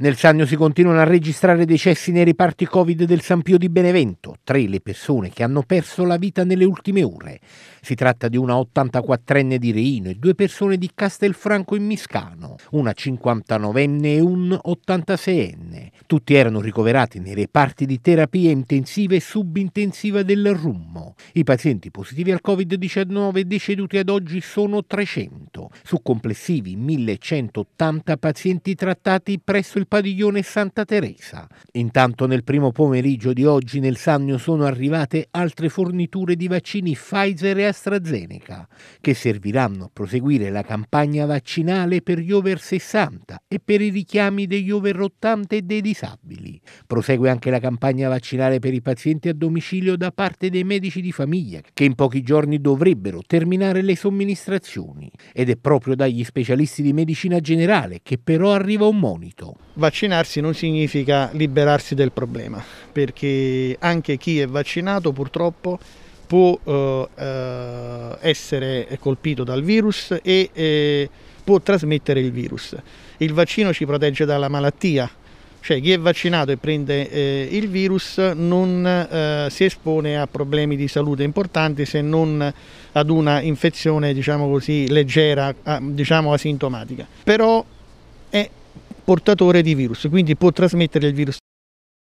Nel Sannio si continuano a registrare decessi nei reparti Covid del San Pio di Benevento, tre le persone che hanno perso la vita nelle ultime ore. Si tratta di una 84enne di Reino e due persone di Castelfranco in Miscano, una 59enne e un 86enne. Tutti erano ricoverati nei reparti di terapia intensiva e subintensiva del Rummo. I pazienti positivi al Covid-19 deceduti ad oggi sono 300, su complessivi 1180 pazienti trattati presso il padiglione Santa Teresa. Intanto nel primo pomeriggio di oggi nel Sannio sono arrivate altre forniture di vaccini Pfizer e AstraZeneca che serviranno a proseguire la campagna vaccinale per gli over 60 e per i richiami degli over 80 e dei disabili. Prosegue anche la campagna vaccinale per i pazienti a domicilio da parte dei medici di famiglia, che in pochi giorni dovrebbero terminare le somministrazioni. Ed è proprio dagli specialisti di medicina generale che però arriva un monito. Vaccinarsi non significa liberarsi del problema, perché anche chi è vaccinato purtroppo può eh, eh, essere colpito dal virus e eh, può trasmettere il virus. Il vaccino ci protegge dalla malattia, cioè chi è vaccinato e prende eh, il virus non eh, si espone a problemi di salute importanti se non ad una infezione diciamo così, leggera, diciamo asintomatica. Però è portatore di virus, quindi può trasmettere il virus.